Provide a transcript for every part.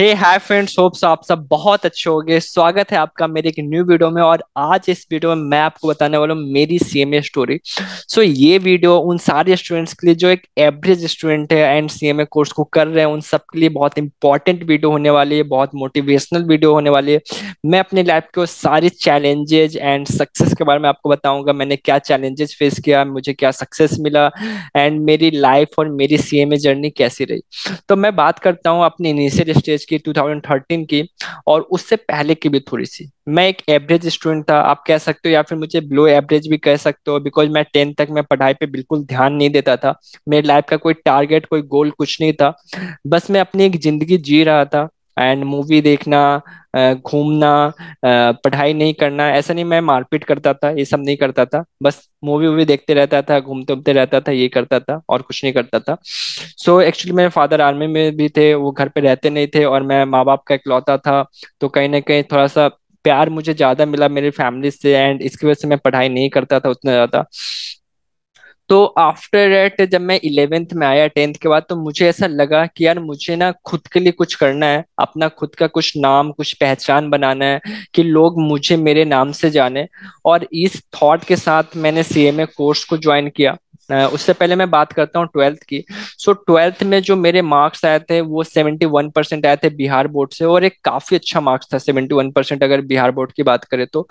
हे hi friends hopes आप सब बहुत अच्छे हो स्वागत है आपका मेरे एक न्यू वीडियो में और आज इस वीडियो में मैं आपको बताने वाला हूँ मेरी सीएमए स्टोरी सो so, ये वीडियो उन सारे स्टूडेंट्स के लिए जो एक एवरेज स्टूडेंट है एंड सीएमए कोर्स को कर रहे हैं उन सब के लिए बहुत इंपॉर्टेंट वीडियो होने वाली है बहुत मोटिवेशनल वीडियो होने वाली है मैं अपने लाइफ के सारे चैलेंजेज एंड सक्सेस के बारे में आपको बताऊंगा मैंने क्या चैलेंजेस फेस किया मुझे क्या सक्सेस मिला एंड मेरी लाइफ और मेरी सी जर्नी कैसी रही तो मैं बात करता हूँ अपने इनिशियल स्टेज की 2013 की और उससे पहले की भी थोड़ी सी मैं एक एवरेज स्टूडेंट था आप कह सकते हो या फिर मुझे ब्लो एवरेज भी कह सकते हो बिकॉज मैं टेंथ तक मैं पढ़ाई पे बिल्कुल ध्यान नहीं देता था मेरी लाइफ का कोई टारगेट कोई गोल कुछ नहीं था बस मैं अपनी एक जिंदगी जी रहा था एंड मूवी देखना घूमना पढ़ाई नहीं करना ऐसा नहीं मैं मारपीट करता था ये सब नहीं करता था बस मूवी वूवी देखते रहता था घूमते उमते रहता था ये करता था और कुछ नहीं करता था सो so, एक्चुअली मेरे फादर आर्मी में भी थे वो घर पे रहते नहीं थे और मैं माँ बाप का इकलौता था तो कहीं ना कहीं थोड़ा सा प्यार मुझे ज्यादा मिला मेरी फैमिली से एंड इसकी वजह से मैं पढ़ाई नहीं करता था उतना ज्यादा तो आफ्टर डेट जब मैं इलेवेंथ में आया टेंथ के बाद तो मुझे ऐसा लगा कि यार मुझे ना खुद के लिए कुछ करना है अपना खुद का कुछ नाम कुछ पहचान बनाना है कि लोग मुझे मेरे नाम से जाने और इस थॉट के साथ मैंने सी कोर्स को ज्वाइन किया उससे पहले मैं बात करता हूँ ट्वेल्थ की सो so, ट्वेल्थ में जो मेरे मार्क्स आए थे वो सेवेंटी वन परसेंट आए थे बिहार बोर्ड से और एक काफी अच्छा मार्क्स था सेवेंटी वन परसेंट अगर बिहार बोर्ड की बात करें तो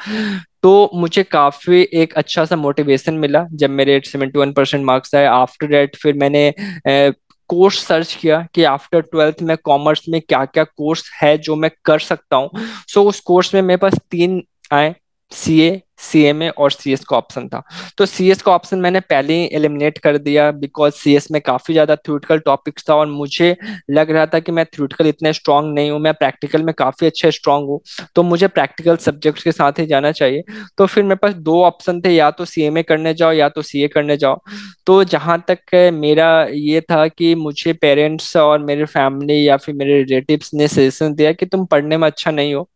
तो मुझे काफी एक अच्छा सा मोटिवेशन मिला जब मेरे सेवेंटी वन परसेंट मार्क्स आए आफ्टर डेट फिर मैंने ए, कोर्स सर्च किया कि आफ्टर ट्वेल्थ में कॉमर्स में क्या क्या कोर्स है जो मैं कर सकता हूँ सो so, उस कोर्स में मेरे पास तीन आए सी ए सी एम ए और सी एस का ऑप्शन था तो सी एस का ऑप्शन मैंने पहले ही एलिमिनेट कर दिया बिकॉज सी एस में काफ़ी ज़्यादा थ्योरेटिकल टॉपिक्स था और मुझे लग रहा था कि मैं थ्योरेटिकल इतने स्ट्रांग नहीं हूँ मैं प्रैक्टिकल में काफ़ी अच्छे स्ट्रांग हूँ तो मुझे प्रैक्टिकल सब्जेक्ट्स के साथ ही जाना चाहिए तो फिर मेरे पास दो ऑप्शन थे या तो सी एम ए करने जाओ या तो सी ए करने जाओ तो जहाँ तक मेरा ये था कि मुझे पेरेंट्स और मेरे फैमिली या फिर मेरे रिलेटिव ने सजेशन दिया कि तुम पढ़ने में अच्छा नहीं हो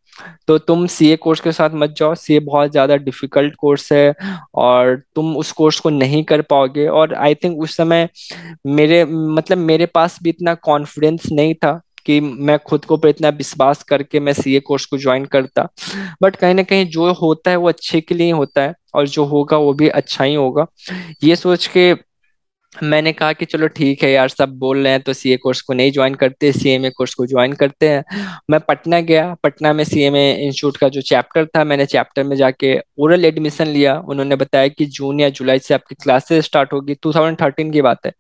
तो तुम सी ए कोर्स के साथ मत जाओ सीए बहुत ज़्यादा डिफिकल्ट कोर्स है और तुम उस कोर्स को नहीं कर पाओगे और आई थिंक उस समय मेरे मतलब मेरे पास भी इतना कॉन्फिडेंस नहीं था कि मैं खुद को पर इतना विश्वास करके मैं सी ए कोर्स को ज्वाइन करता बट कहीं ना कहीं जो होता है वो अच्छे के लिए होता है और जो होगा वो भी अच्छा ही होगा ये सोच के मैंने कहा कि चलो ठीक है यार सब बोल रहे हैं तो सीए कोर्स को नहीं ज्वाइन करते सीएमए कोर्स को ज्वाइन करते हैं मैं पटना गया पटना में सीएमए इंस्टीट्यूट का जो चैप्टर था मैंने चैप्टर में जाके ओरल एडमिशन लिया उन्होंने बताया कि जून या जुलाई से आपकी क्लासेस स्टार्ट होगी 2013 की बात है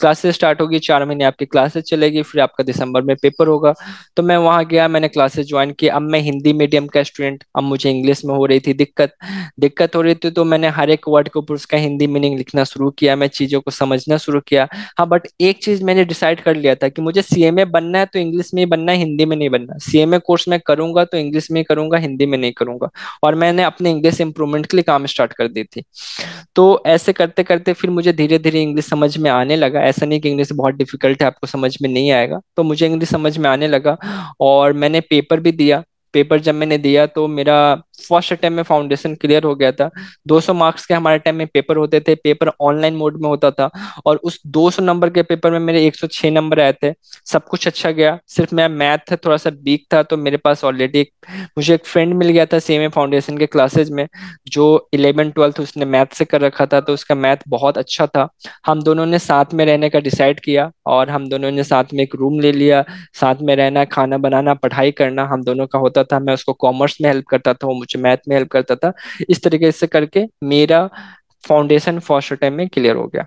क्लासेस स्टार्ट होगी चार महीने आपकी क्लासेस चलेगी फिर आपका दिसंबर में पेपर होगा तो मैं वहाँ गया मैंने क्लासेस ज्वाइन की अब मैं हिंदी मीडियम का स्टूडेंट अब मुझे इंग्लिश में हो रही थी दिक्कत दिक्कत हो रही थी तो मैंने हर एक वर्ड के ऊपर उसका हिंदी मीनिंग लिखना शुरू किया मैं चीज़ों को समझ बिजनेस शुरू किया हाँ बट एक चीज मैंने डिसाइड कर लिया था कि मुझे सीएमए बनना है तो इंग्लिश में ही बनना है हिंदी में नहीं बनना सीएमए कोर्स मैं करूंगा तो इंग्लिश में ही करूंगा हिंदी में नहीं करूंगा और मैंने अपने इंग्लिश इंप्रूवमेंट के लिए काम स्टार्ट कर दी थी तो ऐसे करते करते फिर मुझे धीरे धीरे इंग्लिश समझ में आने लगा ऐसा नहीं कि इंग्लिश बहुत डिफिकल्ट है आपको समझ में नहीं आएगा तो मुझे इंग्लिश समझ में आने लगा और मैंने पेपर भी दिया पेपर जब मैंने दिया तो मेरा फर्स्ट अटेम्प में फाउंडेशन क्लियर हो गया था 200 मार्क्स के हमारे टाइम में पेपर होते थे पेपर ऑनलाइन मोड में होता था और उस 200 नंबर के पेपर में मेरे 106 नंबर आए थे सब कुछ अच्छा गया सिर्फ मेरा मैथ था थोड़ा सा वीक था तो मेरे पास ऑलरेडी मुझे एक फ्रेंड मिल गया था सेम फाउंडेशन के क्लासेज में जो इलेवन ट्वेल्थ उसने मैथ से कर रखा था तो उसका मैथ बहुत अच्छा था हम दोनों ने साथ में रहने का डिसाइड किया और हम दोनों ने साथ में एक रूम ले लिया साथ में रहना खाना बनाना पढ़ाई करना हम दोनों का होता करता था मैं उसको कॉमर्स में हेल्प करता था वो मुझे मैथ में हेल्प करता था इस तरीके से करके मेरा फाउंडेशन फर्स्ट टाइम में क्लियर हो गया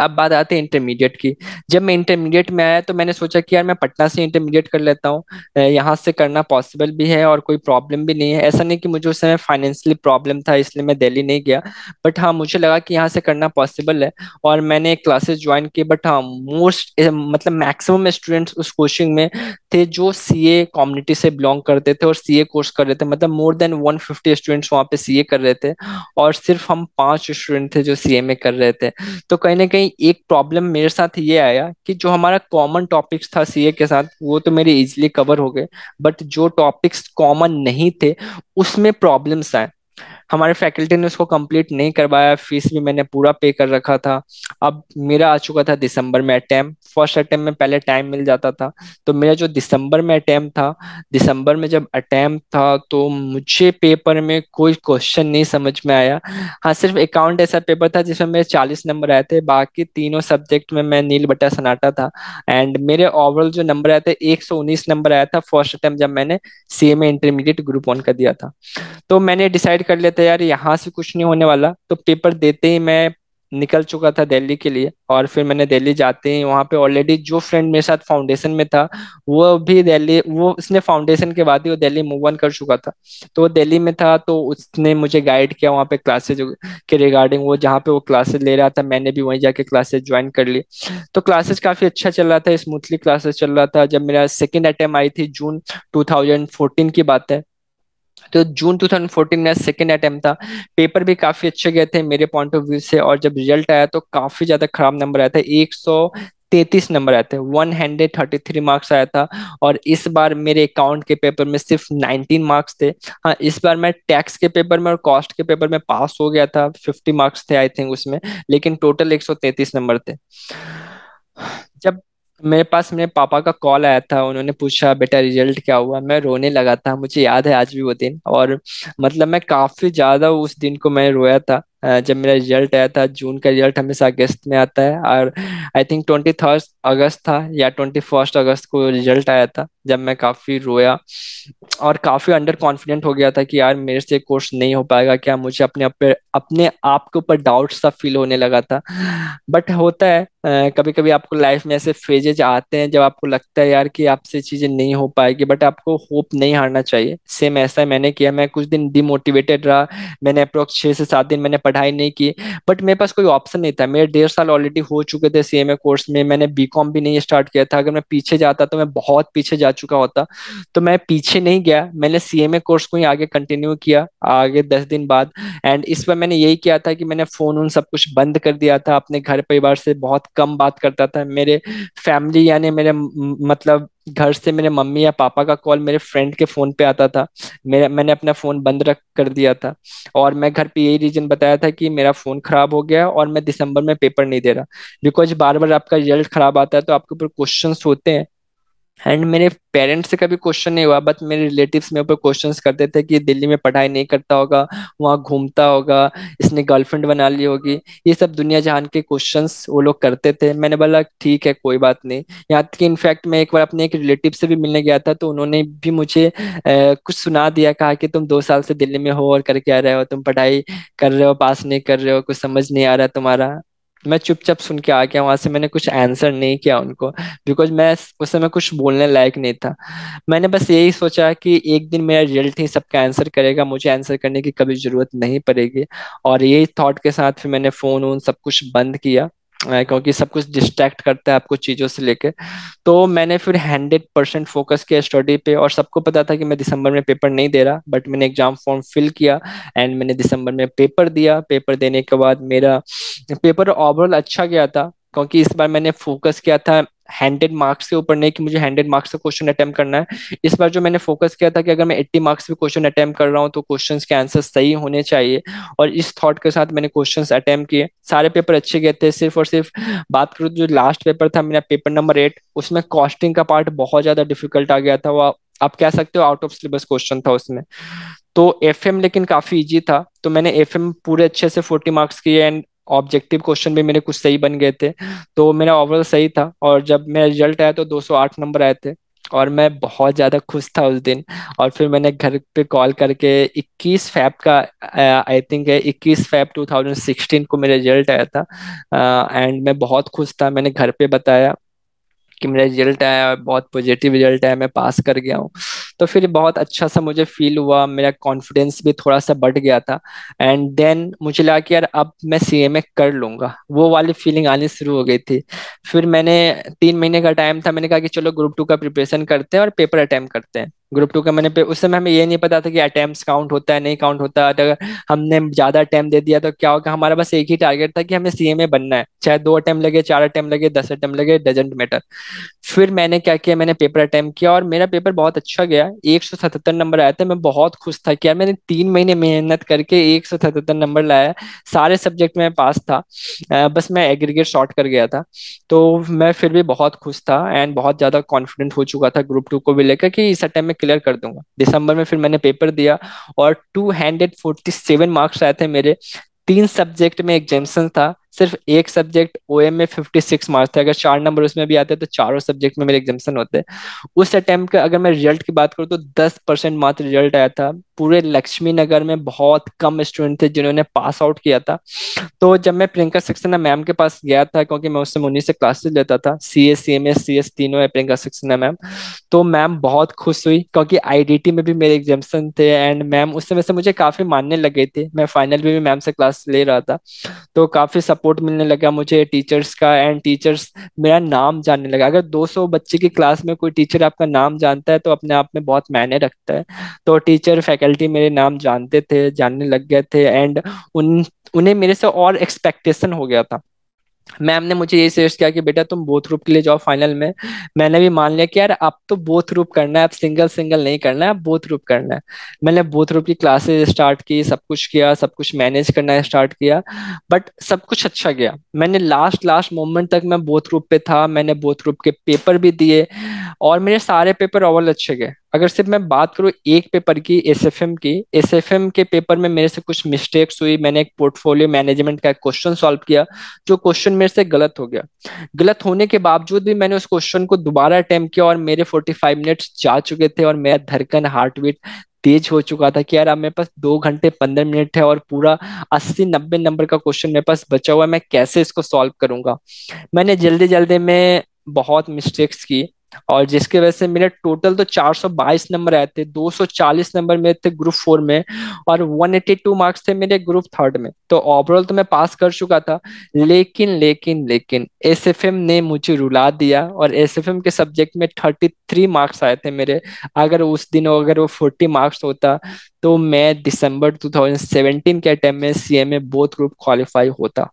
अब बात आते हैं इंटरमीडिएट की जब मैं इंटरमीडिएट में आया तो मैंने सोचा कि यार मैं पटना से इंटरमीडिएट कर लेता हूँ यहाँ से करना पॉसिबल भी है और कोई प्रॉब्लम भी नहीं है ऐसा नहीं कि मुझे उस समय फाइनेंशियली प्रॉब्लम था इसलिए मैं दिल्ली नहीं गया बट हाँ मुझे लगा कि यहाँ से करना पॉसिबल है और मैंने क्लासेस ज्वाइन की बट हाँ मोस्ट मतलब मैक्सिमम स्टूडेंट्स उस कोचिंग में थे जो सी ए कम्युनिटी से बिलोंग करते थे और सी ए कोर्स कर रहे थे मतलब more than one fifty students वहाँ पे ए कर रहे थे और सिर्फ हम पांच स्टूडेंट थे जो ए में कर रहे थे तो कहीं ना कहीं एक प्रॉब्लम मेरे साथ ये आया कि जो हमारा कॉमन टॉपिक्स था सी ए के साथ वो तो मेरे इजिली कवर हो गए बट जो टॉपिक्स कॉमन नहीं थे उसमें प्रॉब्लम्स आए हमारे फैकल्टी ने उसको कंप्लीट नहीं करवाया फीस भी मैंने पूरा पे कर रखा था अब मेरा आ चुका था दिसंबर में अटैम्प फर्स्ट अटैम्प में पहले टाइम मिल जाता था तो मेरा जो दिसंबर में अटैम्प था दिसंबर में जब अटैम्प था तो मुझे पेपर में कोई क्वेश्चन नहीं समझ में आया हाँ सिर्फ अकाउंट ऐसा पेपर था जिसमें मेरे चालीस नंबर आए थे बाकी तीनों सब्जेक्ट में मैं नील बट्टा सनाटा था एंड मेरे ओवरऑल जो नंबर आए थे एक सौ उन्नीस नंबर आया था फर्स्ट अटैम्प जब मैंने सी में इंटरमीडिएट ग्रुप वन का दिया था तो मैंने डिसाइड कर लिया था यार यहाँ से कुछ नहीं होने वाला तो पेपर देते ही मैं निकल चुका था दिल्ली के लिए और फिर मैंने दिल्ली जाते ही वहाँ पे ऑलरेडी जो फ्रेंड मेरे साथ फाउंडेशन में था वो भी दिल्ली वो उसने फाउंडेशन के बाद ही वो दिल्ली मूव ऑन कर चुका था तो वो दिल्ली में था तो उसने मुझे गाइड किया वहाँ पे क्लासेज के रिगार्डिंग वो जहाँ पे वो क्लासेज ले रहा था मैंने भी वहीं जाके क्लासेज ज्वाइन कर ली तो क्लासेज काफ़ी अच्छा चल रहा था स्मूथली क्लासेज चल रहा था जब मेरा सेकेंड अटैम्प आई थी जून टू की बात है तो जून 2014 में सेकेंड अटेम्प्ट था पेपर भी काफी अच्छे गए थे मेरे पॉइंट ऑफ व्यू से और जब रिजल्ट आया तो काफी ज्यादा खराब नंबर आया था एक तैतीस नंबर आए थे one hundred thirty three marks आया था और इस बार मेरे अकाउंट के पेपर में सिर्फ नाइनटीन मार्क्स थे हाँ इस बार मैं टैक्स के पेपर में और कॉस्ट के पेपर में पास हो गया था फिफ्टी मार्क्स थे आई थिंक उसमें लेकिन टोटल एक सौ तैतीस नंबर थे जब मेरे पास मेरे पापा का कॉल आया था उन्होंने पूछा बेटा रिजल्ट क्या हुआ मैं रोने लगा था मुझे याद है आज भी वो दिन और मतलब मैं काफी ज्यादा उस दिन को मैं रोया था जब मेरा रिजल्ट आया था जून का रिजल्ट हमेशा अगस्त में आता है और आई थिंक ट्वेंटी अगस्त था या ट्वेंटी फर्स्ट अगस्त को रिजल्ट आया था जब मैं काफ़ी रोया और काफ़ी अंडर कॉन्फिडेंट हो गया था कि यार मेरे से कोर्स नहीं हो पाएगा क्या मुझे अपने अपने अपने आप के ऊपर डाउट सा फील होने लगा था बट होता है कभी कभी आपको लाइफ में ऐसे फेजेज आते हैं जब आपको लगता है यार कि आपसे चीज़ें नहीं हो पाएगी बट आपको होप नहीं हारना चाहिए सेम ऐसा मैंने किया मैं कुछ दिन डिमोटिवेटेड रहा मैंने अप्रोक्स छः से सात दिन मैंने पढ़ाई नहीं की बट मेरे पास कोई ऑप्शन नहीं था मेरे डेढ़ साल ऑलरेडी हो चुके थे सीएमए कोर्स में मैंने बीकॉम भी नहीं स्टार्ट किया था अगर मैं पीछे जाता तो मैं बहुत पीछे जा चुका होता तो मैं पीछे नहीं गया मैंने सीएमए कोर्स को ही आगे कंटिन्यू किया आगे दस दिन बाद एंड इस पर मैंने यही किया था कि मैंने फोन उन सब कुछ बंद कर दिया था अपने घर परिवार से बहुत कम बात करता था मेरे फैमिली यानी मेरे मतलब घर से मेरे मम्मी या पापा का कॉल मेरे फ्रेंड के फोन पे आता था मेरा मैंने अपना फोन बंद रख कर दिया था और मैं घर पे यही रीजन बताया था कि मेरा फोन खराब हो गया और मैं दिसंबर में पेपर नहीं दे रहा बिकॉज बार बार आपका रिजल्ट खराब आता है तो आपके ऊपर क्वेश्चन होते हैं एंड मेरे पेरेंट्स से कभी क्वेश्चन नहीं हुआ बट मेरे रिलेटिव्स मेरे ऊपर क्वेश्चन करते थे कि दिल्ली में पढ़ाई नहीं करता होगा वहाँ घूमता होगा इसने गर्लफ्रेंड बना ली होगी ये सब दुनिया जान के क्वेश्चन वो लोग करते थे मैंने बोला ठीक है कोई बात नहीं यहाँ तक इनफैक्ट मैं एक बार अपने एक रिलेटिव से भी मिलने गया था तो उन्होंने भी मुझे ए, कुछ सुना दिया कहा कि तुम दो साल से दिल्ली में हो और करके आ रहे हो तुम पढ़ाई कर रहे हो पास नहीं कर रहे हो कुछ समझ नहीं आ रहा तुम्हारा मैं चुपचाप सुन के आ गया वहां से मैंने कुछ आंसर नहीं किया उनको बिकॉज मैं उस समय कुछ बोलने लायक नहीं था मैंने बस यही सोचा कि एक दिन मेरा रिजल्ट ही सबका आंसर करेगा मुझे आंसर करने की कभी जरूरत नहीं पड़ेगी और यही थॉट के साथ फिर मैंने फोन वोन सब कुछ बंद किया क्योंकि सब कुछ डिस्ट्रैक्ट करता है आपको चीज़ों से लेके तो मैंने फिर हंड्रेड परसेंट फोकस किया स्टडी पे और सबको पता था कि मैं दिसंबर में पेपर नहीं दे रहा बट मैंने एग्जाम फॉर्म फिल किया एंड मैंने दिसंबर में पेपर दिया पेपर देने के बाद मेरा पेपर ओवरऑल अच्छा गया था क्योंकि इस बार मैंने फोकस किया था हंड्रेड मार्क्स के ऊपर नहीं कि मुझे हंड्रेड मार्क्स का क्वेश्चन अटैम्प करना है इस बार जो मैंने फोकस किया था कि अगर मैं एट्टी मार्क्स पे क्वेश्चन अटैम्प कर रहा हूँ तो क्वेश्चन के आंसर सही होने चाहिए और इस थॉट के साथ मैंने क्वेश्चन अटैम्प किए सारे पेपर अच्छे गए थे सिर्फ और सिर्फ बात करूँ जो लास्ट पेपर था मेरा पेपर नंबर एट उसमें कॉस्टिंग का पार्ट बहुत ज्यादा डिफिकल्ट आ गया था वो आप कह सकते हो आउट ऑफ सिलेबस क्वेश्चन था उसमें तो एफ लेकिन काफी ईजी था तो मैंने एफ पूरे अच्छे से फोर्टी मार्क्स किए एंड ऑब्जेक्टिव क्वेश्चन भी मेरे कुछ सही बन गए थे तो मेरा ओवरऑल सही था और जब मेरा रिजल्ट आया तो 208 नंबर आए थे और मैं बहुत ज़्यादा खुश था उस दिन और फिर मैंने घर पे कॉल करके 21 फैब का आई थिंक है इक्कीस फैब 2016 को मेरा रिजल्ट आया था एंड मैं बहुत खुश था मैंने घर पे बताया कि मेरा रिजल्ट आया बहुत पॉजिटिव रिजल्ट आया मैं पास कर गया हूँ तो फिर बहुत अच्छा सा मुझे फील हुआ मेरा कॉन्फिडेंस भी थोड़ा सा बढ़ गया था एंड देन मुझे लगा कि यार अब मैं सी एम ए कर लूंगा वो वाली फीलिंग आनी शुरू हो गई थी फिर मैंने तीन महीने का टाइम था मैंने कहा कि चलो ग्रुप टू का प्रिपरेशन करते हैं और पेपर अटैम्प्ट करते हैं ग्रुप टू का मैंने पे उस समय हमें ये नहीं पता था कि अटैम्प्ट काउंट होता है नहीं काउंट होता अगर हमने ज्यादा अटैम्प्ट दे दिया तो क्या होगा हमारा बस एक ही टारगेट था कि हमें ए बनना है चाहे दो अटैम्प्ट लगे चार अटैम्प्ट लगे दस अटैम्प्ट लगे डजेंट मैटर फिर मैंने क्या किया मैंने पेपर अटैम्प्ट किया और मेरा पेपर बहुत अच्छा गया है एक सौ सतहत्तर नंबर आया था मैं बहुत खुश था कि यार मैंने तीन महीने मेहनत करके एक सौ सतहत्तर नंबर लाया सारे सब्जेक्ट में पास था बस मैं एग्रीगेट शॉर्ट कर गया था तो मैं फिर भी बहुत खुश था एंड बहुत ज्यादा कॉन्फिडेंट हो चुका था ग्रुप टू को भी लेकर कि इस अटैम्प में क्लियर कर दूंगा दिसंबर में फिर मैंने पेपर दिया और two hundred forty seven marks आए थे मेरे तीन सब्जेक्ट में एग्जेंशन था सिर्फ एक सब्जेक्ट ओ में फिफ्टी सिक्स मार्क्स थे अगर चार नंबर उसमें भी आते हैं तो चारों सब्जेक्ट में मेरे एग्जामेशन होते उस अटैम्प्ट का अगर मैं रिजल्ट की बात करूँ तो दस परसेंट मात्र रिजल्ट आया था पूरे लक्ष्मी नगर में बहुत कम स्टूडेंट थे जिन्होंने पास आउट किया था तो जब मैं प्रियंका सक्सेना मैम के पास गया था क्योंकि मैं उससे समय से क्लासेस लेता था C S C M S C S तीनों है प्रियंका सक्सेना मैम तो मैम बहुत खुश हुई क्योंकि आईडीटी में भी मेरे एग्जामेशन थे एंड मैम उस समय से मुझे काफी मानने लगे थे मैं फाइनल में भी मैम से क्लास ले रहा था तो काफी सपोर्ट सपोर्ट मिलने लगा मुझे टीचर्स का एंड टीचर्स मेरा नाम जानने लगा अगर 200 बच्चे की क्लास में कोई टीचर आपका नाम जानता है तो अपने आप में बहुत मायने रखता है तो टीचर फैकल्टी मेरे नाम जानते थे जानने लग गए थे एंड उन उन्हें मेरे से और एक्सपेक्टेशन हो गया था मैम ने मुझे यही सजेस्ट किया कि बेटा तुम बोथ रूप के लिए जाओ फाइनल में मैंने भी मान लिया कि यार अब तो बोथ रूप करना है अब सिंगल सिंगल नहीं करना है अब बोथ रूप करना है मैंने बोथ रूप की क्लासेस स्टार्ट की सब कुछ किया सब कुछ मैनेज करना स्टार्ट किया बट सब कुछ अच्छा गया मैंने लास्ट लास्ट मोमेंट तक मैं बोथ रूप पे था मैंने बोथ रूप के पेपर भी दिए और मेरे सारे पेपर ओवरऑल अच्छे गए अगर सिर्फ मैं बात करूँ एक पेपर की एस एफ एम की एस एफ एम के पेपर में मेरे से कुछ मिस्टेक्स हुई मैंने एक पोर्टफोलियो मैनेजमेंट का क्वेश्चन सॉल्व किया जो क्वेश्चन मेरे से गलत हो गया गलत होने के बावजूद भी मैंने उस क्वेश्चन को दोबारा अटैम्प्ट किया और मेरे फोर्टी फाइव मिनट्स जा चुके थे और मेरा धड़कन हार्ट बीट तेज हो चुका था कि यार अब मेरे पास दो घंटे पंद्रह मिनट है और पूरा अस्सी नब्बे नंबर का क्वेश्चन मेरे पास बचा हुआ है मैं कैसे इसको सॉल्व करूंगा मैंने जल्दी जल्दी में बहुत मिस्टेक्स की और जिसके वजह से मेरे टोटल तो 422 नंबर आए थे 240 नंबर मेरे थे ग्रुप फोर में और 182 मार्क्स थे मेरे ग्रुप थर्ड में तो ओवरऑल तो मैं पास कर चुका था लेकिन लेकिन लेकिन एस ने मुझे रुला दिया और एस के सब्जेक्ट में 33 मार्क्स आए थे मेरे अगर उस दिन अगर वो 40 मार्क्स होता तो मैं दिसंबर 2017 के अटैम्प में C M A both group qualify होता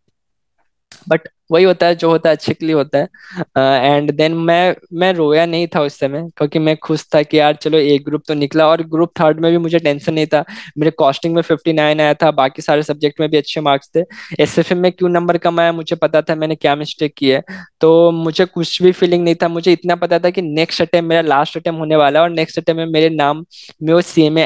बट वही होता है जो होता है अच्छे के लिए होता है एंड uh, देन मैं मैं रोया नहीं था उस समय क्योंकि मैं खुश था कि यार चलो एक ग्रुप तो निकला और ग्रुप थर्ड में भी मुझे टेंशन नहीं था मेरे कॉस्टिंग में फिफ्टी नाइन आया था बाकी सारे सब्जेक्ट में भी अच्छे मार्क्स थे एस एफ एम में क्यों नंबर कम आया मुझे पता था मैंने क्या मिस्टेक की है तो मुझे कुछ भी फीलिंग नहीं था मुझे इतना पता था कि नेक्स्ट अटैम्प मेरा लास्ट अटैम्प होने वाला है और नेक्स्ट अटैम्प में मेरे नाम में वो सी एम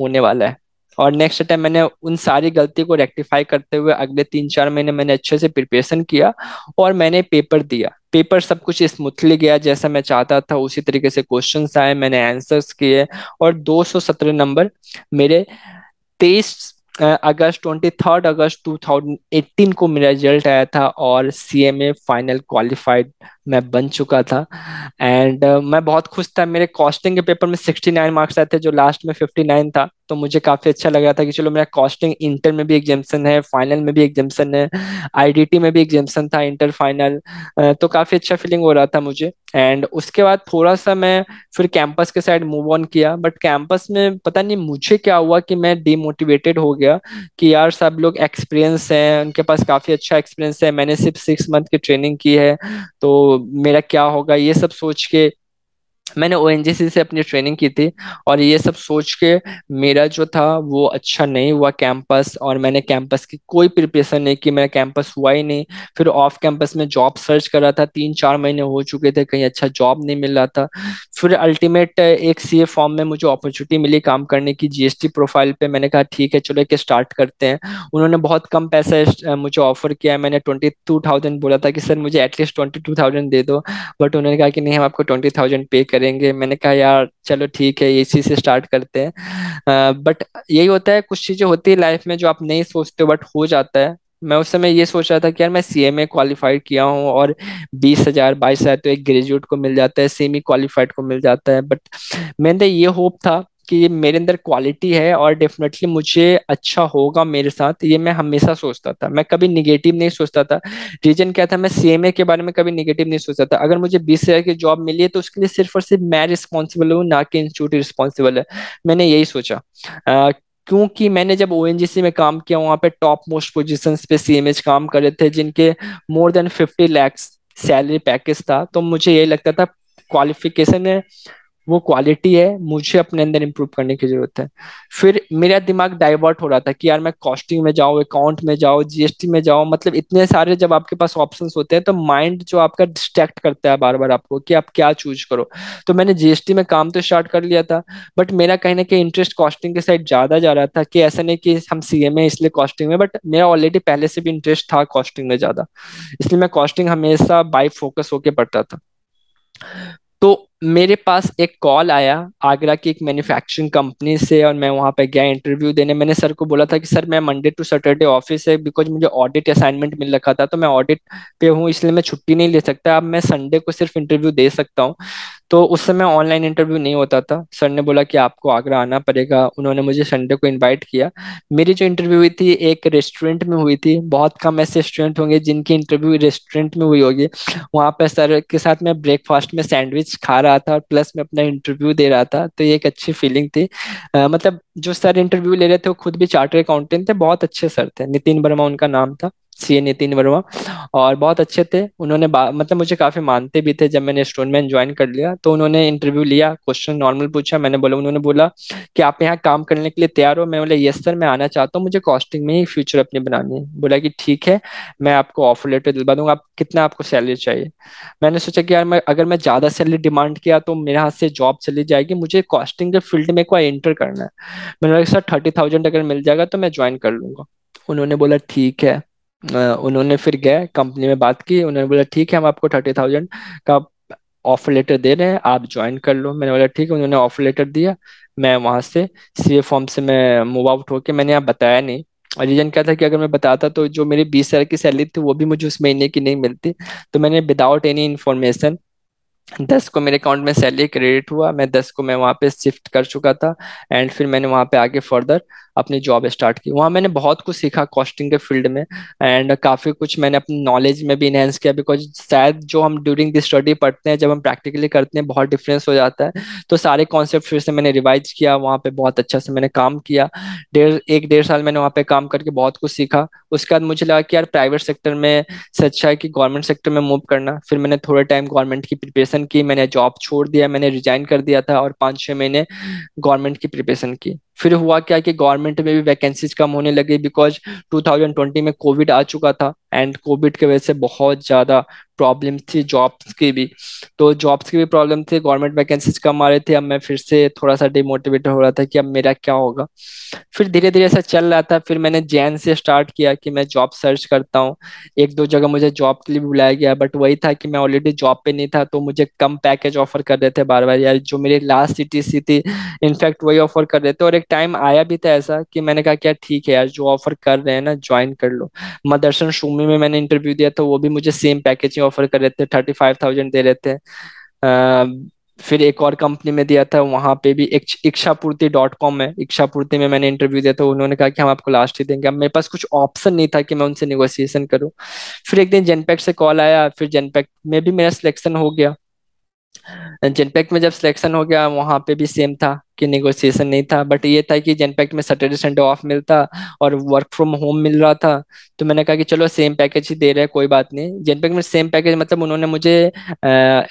होने वाला है और नेक्स्ट टाइम मैंने उन सारी गलती को रेक्टिफाई करते हुए अगले तीन चार महीने मैंने अच्छे से प्रिपरेशन किया और मैंने पेपर दिया पेपर सब कुछ स्मूथली गया जैसा मैं चाहता था उसी तरीके से क्वेश्चन आए मैंने आंसर्स किए और 217 नंबर मेरे तेईस अगस्त ट्वेंटी थर्ड अगस्त टू थाउजेंड को मेरा रिजल्ट आया था और C M A final qualified मैं बन चुका था एंड uh, मैं बहुत खुश था मेरे कॉस्टिंग के पेपर में 69 मार्क्स आए थे जो लास्ट में 59 था तो मुझे काफी अच्छा रहा था कि चलो मेरा कॉस्टिंग इंटर में भी एग्जामेशन है फाइनल में भी एग्जामेशन है आईडीटी में भी एग्जामेशन था इंटर फाइनल uh, तो काफी अच्छा फीलिंग हो रहा था मुझे एंड उसके बाद थोड़ा सा मैं फिर कैंपस के साइड मूव ऑन किया बट कैंपस में पता नहीं मुझे क्या हुआ कि मैं डिमोटिवेटेड हो गया कि यार सब लोग एक्सपीरियंस हैं उनके पास काफी अच्छा एक्सपीरियंस है मैंने सिर्फ सिक्स मंथ की ट्रेनिंग की है तो मेरा क्या होगा ये सब सोच के मैंने ओ से अपनी ट्रेनिंग की थी और ये सब सोच के मेरा जो था वो अच्छा नहीं हुआ कैंपस और मैंने कैंपस की कोई प्रिपरेशन नहीं की मेरा कैंपस हुआ ही नहीं फिर ऑफ कैंपस में जॉब सर्च कर रहा था तीन चार महीने हो चुके थे कहीं अच्छा जॉब नहीं मिल रहा था फिर अल्टीमेट एक सी फॉर्म में मुझे अपॉर्चुनिटी मिली काम करने की जीएसटी प्रोफाइल पे मैंने कहा ठीक है चलो एक स्टार्ट करते हैं उन्होंने बहुत कम पैसा मुझे ऑफर किया मैंने ट्वेंटी टू थाउजेंड बोला था कि सर मुझे एटलीस्ट ट्वेंटी टू थाउजेंड दे दो बट उन्होंने कहा कि नहीं हम आपको ट्वेंटी थाउजेंड पे करें करेंगे मैंने कहा यार चलो ठीक है इसी से स्टार्ट करते हैं बट यही होता है कुछ चीजें होती है लाइफ में जो आप नहीं सोचते बट हो जाता है मैं उस समय ये सोच रहा था कि यार मैं सी एम ए क्वालिफाइड किया हूँ और बीस हजार बाईस हजार तो एक ग्रेजुएट को मिल जाता है सेमी क्वालिफाइड को मिल जाता है बट मैंने ये होप था कि मेरे अंदर क्वालिटी है और डेफिनेटली मुझे अच्छा होगा मेरे साथ ये मैं हमेशा सोचता था मैं कभी निगेटिव नहीं सोचता था रीजन क्या था मैं सी के बारे में कभी निगेटिव नहीं सोचता था अगर मुझे बीस हजार की जॉब मिली है तो उसके लिए सिर्फ और सिर्फ मैं रिस्पॉन्सिबल हूँ ना कि इंस्टीट्यूट रिस्पॉन्सिबल है मैंने यही सोचा आ, क्योंकि मैंने जब ओ में काम किया वहाँ पे टॉप मोस्ट पोजिशन पे सी काम कर रहे थे जिनके more than fifty lakhs salary package था तो मुझे यही लगता था क्वालिफिकेशन है वो क्वालिटी है मुझे अपने अंदर इम्प्रूव करने की जरूरत है फिर मेरा दिमाग डाइवर्ट हो रहा था कि यार मैं कॉस्टिंग में जाऊँ अकाउंट में जाऊँ जीएसटी में जाऊँ मतलब इतने सारे जब आपके पास ऑप्शन होते हैं तो माइंड जो आपका डिस्ट्रैक्ट करता है बार बार आपको कि आप क्या चूज करो तो मैंने जीएसटी में काम तो स्टार्ट कर लिया था बट मेरा कहीं ना कहीं इंटरेस्ट कॉस्टिंग के साइड ज्यादा जा रहा था कि ऐसा नहीं कि हम सी है इसलिए कॉस्टिंग में बट मेरा ऑलरेडी पहले से भी इंटरेस्ट था कॉस्टिंग में ज्यादा इसलिए मैं कॉस्टिंग हमेशा बाई फोकस होकर पड़ता था तो मेरे पास एक कॉल आया आगरा की एक मैन्युफैक्चरिंग कंपनी से और मैं वहाँ पे गया इंटरव्यू देने मैंने सर को बोला था कि सर मैं मंडे टू सैटरडे ऑफिस है बिकॉज मुझे ऑडिट असाइनमेंट मिल रखा था तो मैं ऑडिट पे हूँ इसलिए मैं छुट्टी नहीं ले सकता अब मैं संडे को सिर्फ इंटरव्यू दे सकता हूँ तो उस समय ऑनलाइन इंटरव्यू नहीं होता था सर ने बोला कि आपको आगरा आना पड़ेगा उन्होंने मुझे संडे को इन्वाइट किया मेरी जो इंटरव्यू हुई थी एक रेस्टोरेंट में हुई थी बहुत कम ऐसे स्टूडेंट होंगे जिनकी इंटरव्यू रेस्टोरेंट में हुई होगी वहाँ पर सर के साथ मैं ब्रेकफास्ट में सैंडविच खा रहा रहा था और प्लस मैं अपना इंटरव्यू दे रहा था तो ये एक अच्छी फीलिंग थी आ, मतलब जो सर इंटरव्यू ले रहे थे वो खुद भी चार्टर अकाउंटेंट थे बहुत अच्छे सर थे नितिन वर्मा उनका नाम था सी ए नितिन वर्मा और बहुत अच्छे थे उन्होंने मतलब मुझे काफी मानते भी थे जब मैंने स्टोनमैन ज्वाइन कर लिया तो उन्होंने इंटरव्यू लिया क्वेश्चन नॉर्मल पूछा मैंने बोला उन्होंने बोला कि आप यहाँ काम करने के लिए तैयार हो मैं बोला यस सर मैं आना चाहता हूँ मुझे कॉस्टिंग में ही फ्यूचर अपनी बनानी है बोला कि ठीक है मैं आपको ऑफर लेटर दिलवा दूंगा आप कितना आपको सैलरी चाहिए मैंने सोचा कि यार मैं अगर मैं ज्यादा सैलरी डिमांड किया तो मेरे हाथ से जॉब चली जाएगी मुझे कॉस्टिंग के फील्ड में कोई एंटर करना है मैंने बोला सर थर्टी थाउजेंड अगर मिल जाएगा तो मैं ज्वाइन कर लूंगा उन्होंने बोला ठीक है उन्होंने फिर गए कंपनी में बात की उन्होंने बोला ठीक है हम आपको थर्टी थाउजेंड का ऑफर लेटर दे रहे हैं आप ज्वाइन कर लो मैंने बोला ठीक है उन्होंने ऑफर लेटर दिया मैं वहां से सी ए फॉर्म से मैं मूव आउट होके मैंने यहाँ बताया नहीं और रीजन क्या था कि अगर मैं बताता तो जो मेरी बीस हजार की सैलरी थी वो भी मुझे उस महीने की नहीं मिलती तो मैंने विदाउट एनी इन्फॉर्मेशन दस को मेरे अकाउंट में सैलरी क्रेडिट हुआ मैं दस को मैं वहाँ पे शिफ्ट कर चुका था एंड फिर मैंने वहाँ पे आगे फर्दर अपनी जॉब स्टार्ट की वहाँ मैंने बहुत कुछ सीखा कॉस्टिंग के फील्ड में एंड काफ़ी कुछ मैंने अपनी नॉलेज में भी इनहेंस किया बिकॉज शायद जो हम ड्यूरिंग द स्टडी पढ़ते हैं जब हम प्रैक्टिकली करते हैं बहुत डिफरेंस हो जाता है तो सारे कॉन्सेप्ट फिर से मैंने रिवाइज किया वहाँ पे बहुत अच्छा से मैंने काम किया डेढ़ एक डेढ़ साल मैंने वहाँ पे काम करके बहुत कुछ सीखा उसके बाद मुझे लगा कि यार प्राइवेट सेक्टर में से अच्छा है कि गवर्नमेंट सेक्टर में मूव करना फिर मैंने थोड़े टाइम गवर्नमेंट की प्रिपरेशन प्रिपरेशन की मैंने जॉब छोड़ दिया मैंने रिजाइन कर दिया था और पांच छह महीने गवर्नमेंट की प्रिपरेशन की फिर हुआ क्या कि गवर्नमेंट में भी वैकेंसीज कम होने लगी बिकॉज 2020 में कोविड आ चुका था एंड कोविड के वजह से बहुत ज़्यादा प्रॉब्लम थी जॉब्स की भी तो जॉब्स की भी प्रॉब्लम थी गवर्नमेंट वैकेंसीज कम आ रही थी अब मैं फिर से थोड़ा सा डिमोटिवेट हो रहा था कि अब मेरा क्या होगा फिर धीरे धीरे ऐसा चल रहा था फिर मैंने जैन से स्टार्ट किया कि मैं जॉब सर्च करता हूँ एक दो जगह मुझे जॉब के लिए बुलाया गया बट वही था कि मैं ऑलरेडी जॉब पे नहीं था तो मुझे कम पैकेज ऑफर कर रहे थे बार बार यार जो मेरी लास्ट सिटी सी थी इनफैक्ट वही ऑफर कर रहे थे और एक टाइम आया भी था तो ऐसा कि मैंने कहा क्या ठीक है यार जो ऑफर कर रहे हैं ना ज्वाइन कर लो मदरसन शूमी में मैंने इंटरव्यू दिया था तो वो भी मुझे सेम पैकेज ही ऑफर कर रहे थे थर्टी फाइव थाउजेंड दे रहे थे फिर एक और कंपनी में दिया था वहां पे भी इच्छापूर्ति डॉट कॉम है इच्छापूर्ति में मैंने इंटरव्यू दिया था उन्होंने कहा कि हम आपको लास्ट ही देंगे अब मेरे पास कुछ ऑप्शन नहीं था कि मैं उनसे निगोसिएशन करूँ फिर एक दिन जेनपैक से कॉल आया फिर जेनपैक में भी मेरा सिलेक्शन हो गया जेनपैक्ट में जब सिलेक्शन हो गया वहां पे भी सेम था कि नेगोशिएशन नहीं था बट ये था कि जेनपैक्ट में सैटरडे संडे ऑफ मिलता और वर्क फ्रॉम होम मिल रहा था तो मैंने कहा कि चलो सेम पैकेज ही दे रहे हैं कोई बात नहीं जेनपैक्ट में सेम पैकेज मतलब उन्होंने मुझे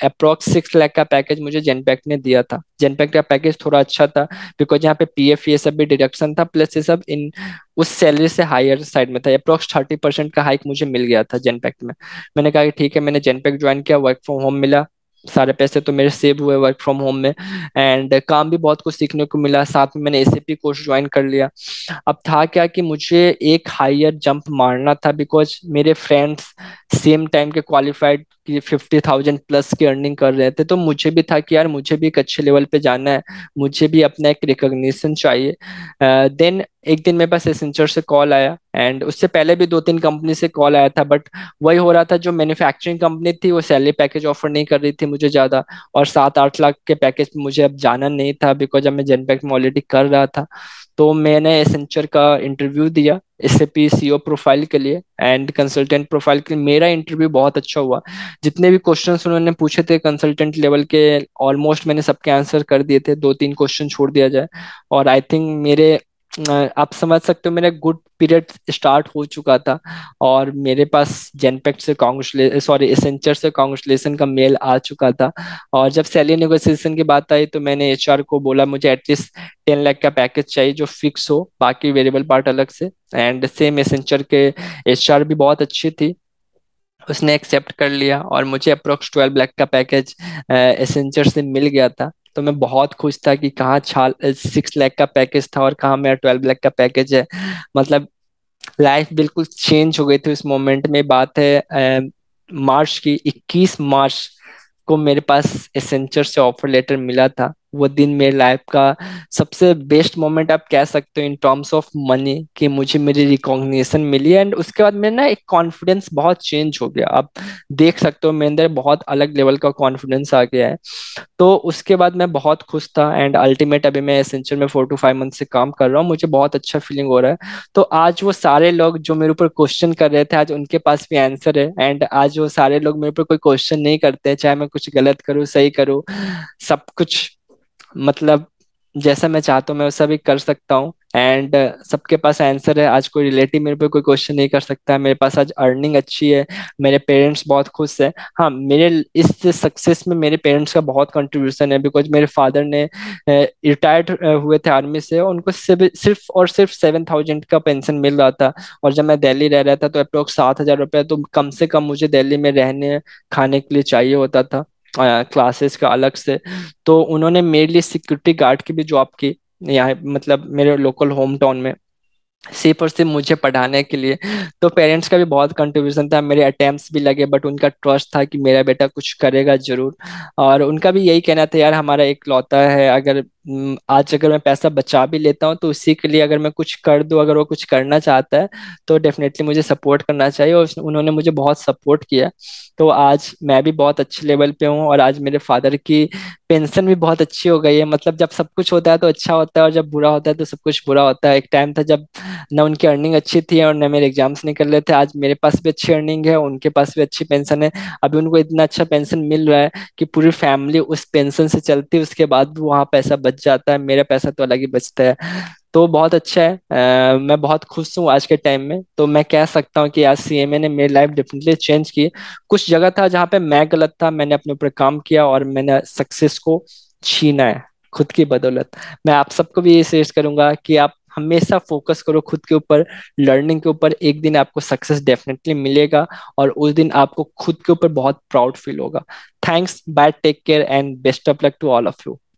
अप्रोक्स सिक्स लाख का पैकेज मुझे जेनपैक्ट ने दिया था जेनपैक्ट का पैकेज थोड़ा अच्छा था बिकॉज यहाँ पे पी एफ ये सब भी डिडक्शन था प्लस ये सब इन उस सैलरी से हायर साइड में था अप्रोक्स थर्टी परसेंट का हाइक मुझे मिल गया था जेनपैक्ट में मैंने कहा कि ठीक है मैंने जेनपैक्ट ज्वाइन किया वर्क फ्रॉम होम मिला सारे पैसे तो मेरे सेव हुए वर्क फ्रॉम होम में एंड काम भी बहुत कुछ सीखने को मिला साथ में मैंने एस कोर्स ज्वाइन कर लिया अब था क्या कि मुझे एक हायर जंप मारना था बिकॉज मेरे फ्रेंड्स सेम टाइम के क्वालिफाइड फिफ्टी थाउजेंड प्लस की अर्निंग कर रहे थे तो मुझे भी था कि यार मुझे भी एक अच्छे लेवल पे जाना है मुझे भी अपना एक रिकोगशन चाहिए देन uh, एक दिन मेरे पास एसेंचर से कॉल आया एंड उससे पहले भी दो तीन कंपनी से कॉल आया था बट वही हो रहा था जो मैन्युफैक्चरिंग कंपनी थी वो सैलरी पैकेज ऑफर नहीं कर रही थी मुझे ज़्यादा और सात आठ लाख के पैकेज मुझे अब जाना नहीं था बिकॉज अब मैं जेनपैक्ट में ऑलरेडी कर रहा था तो मैंने एसेंचर का इंटरव्यू दिया S A P C O profile के लिए एंड कंसल्टेंट प्रोफाइल के लिए मेरा इंटरव्यू बहुत अच्छा हुआ जितने भी क्वेश्चन उन्होंने पूछे थे कंसल्टेंट लेवल के ऑलमोस्ट मैंने सबके आंसर कर दिए थे दो तीन क्वेश्चन छोड़ दिया जाए और आई थिंक मेरे आप समझ सकते हो मेरा गुड पीरियड स्टार्ट हो चुका था और मेरे पास जेनपेक्ट से कांग्रेचुले सॉरी एसेंचर से कॉन्ग्रेचुलेसन का मेल आ चुका था और जब सैलरी नेगोशिएशन की बात आई तो मैंने एच को बोला मुझे एटलीस्ट टेन लाख का पैकेज चाहिए जो फिक्स हो बाकी वेरिएबल पार्ट अलग से एंड सेम एसेंचर के एच भी बहुत अच्छी थी उसने एक्सेप्ट कर लिया और मुझे अप्रोक्स ट्वेल्व लैख का पैकेज एसेंचर से मिल गया था तो मैं बहुत खुश था कि कहाँ छाल सिक्स लैख का पैकेज था और कहाँ मेरा ट्वेल्व लैख का पैकेज है मतलब लाइफ बिल्कुल चेंज हो गई थी उस मोमेंट में बात है मार्च की 21 मार्च को मेरे पास एसेंचर से ऑफर लेटर मिला था वो दिन मेरे लाइफ का सबसे बेस्ट मोमेंट आप कह सकते हो इन टर्म्स ऑफ मनी कि मुझे मेरी रिकॉग्निशन मिली एंड उसके बाद मेरा ना एक कॉन्फिडेंस बहुत चेंज हो गया आप देख सकते हो मेरे अंदर बहुत अलग लेवल का कॉन्फिडेंस आ गया है तो उसके बाद मैं बहुत खुश था एंड अल्टीमेट अभी मैं एसेंशियल में फोर टू फाइव मंथ से काम कर रहा हूँ मुझे बहुत अच्छा फीलिंग हो रहा है तो आज वो सारे लोग जो मेरे ऊपर क्वेश्चन कर रहे थे आज उनके पास भी आंसर है एंड आज वो सारे लोग मेरे ऊपर कोई क्वेश्चन नहीं करते चाहे मैं कुछ गलत करूँ सही करूँ सब कुछ मतलब जैसा मैं चाहता हूँ मैं वैसा भी कर सकता हूँ एंड uh, सबके पास आंसर है आज कोई रिलेटिव मेरे पे कोई क्वेश्चन नहीं कर सकता मेरे पास आज अर्निंग अच्छी है मेरे पेरेंट्स बहुत खुश है हाँ मेरे इस सक्सेस में मेरे पेरेंट्स का बहुत कंट्रीब्यूशन है बिकॉज मेरे फादर ने रिटायर्ड uh, uh, हुए थे आर्मी से उनको सिर्फ और सिर्फ सेवन थाउजेंड का पेंशन मिल रहा था और जब मैं दिल्ली रह रहा था तो अप्रोक्स सात हजार रुपया तो कम से कम मुझे दिल्ली में रहने खाने के लिए चाहिए होता था क्लासेस का अलग से तो उन्होंने मेरे लिए सिक्योरिटी गार्ड की भी जॉब की यहाँ मतलब मेरे लोकल होम टाउन में सिर्फ और सिर्फ मुझे पढ़ाने के लिए तो पेरेंट्स का भी बहुत कंट्रीब्यूशन था मेरे अटेम्प्ट भी लगे बट उनका ट्रस्ट था कि मेरा बेटा कुछ करेगा जरूर और उनका भी यही कहना था यार हमारा एक लौता है अगर आज अगर मैं पैसा बचा भी लेता हूँ तो उसी के लिए अगर मैं कुछ कर दूँ अगर वो कुछ करना चाहता है तो डेफिनेटली मुझे सपोर्ट करना चाहिए और उन्होंने मुझे बहुत सपोर्ट किया तो आज मैं भी बहुत अच्छे लेवल पे हूँ और आज मेरे फादर की पेंशन भी बहुत अच्छी हो गई है मतलब जब सब कुछ होता है तो अच्छा होता है और जब बुरा होता है तो सब कुछ बुरा होता है एक टाइम था जब न उनकी अर्निंग अच्छी थी और न मेरे एग्जाम्स निकल रहे थे आज मेरे पास भी अच्छी अर्निंग है उनके पास भी अच्छी पेंशन है अभी उनको इतना अच्छा पेंशन मिल रहा है कि पूरी फैमिली उस पेंशन से चलती है उसके बाद वहाँ पैसा बच जाता है मेरा पैसा तो अलग ही बचता है तो बहुत अच्छा है आ, मैं बहुत खुश हूँ आज के टाइम में तो मैं कह सकता हूँ कि आज सी ने मेरी लाइफ डेफिनेटली चेंज की कुछ जगह था जहाँ पे मैं गलत था मैंने अपने ऊपर काम किया और मैंने सक्सेस को छीना है खुद की बदौलत मैं आप सबको भी ये सजेस्ट करूंगा कि आप हमेशा फोकस करो खुद के ऊपर लर्निंग के ऊपर एक दिन आपको सक्सेस डेफिनेटली मिलेगा और उस दिन आपको खुद के ऊपर बहुत प्राउड फील होगा thanks bye take care and best of luck to all of you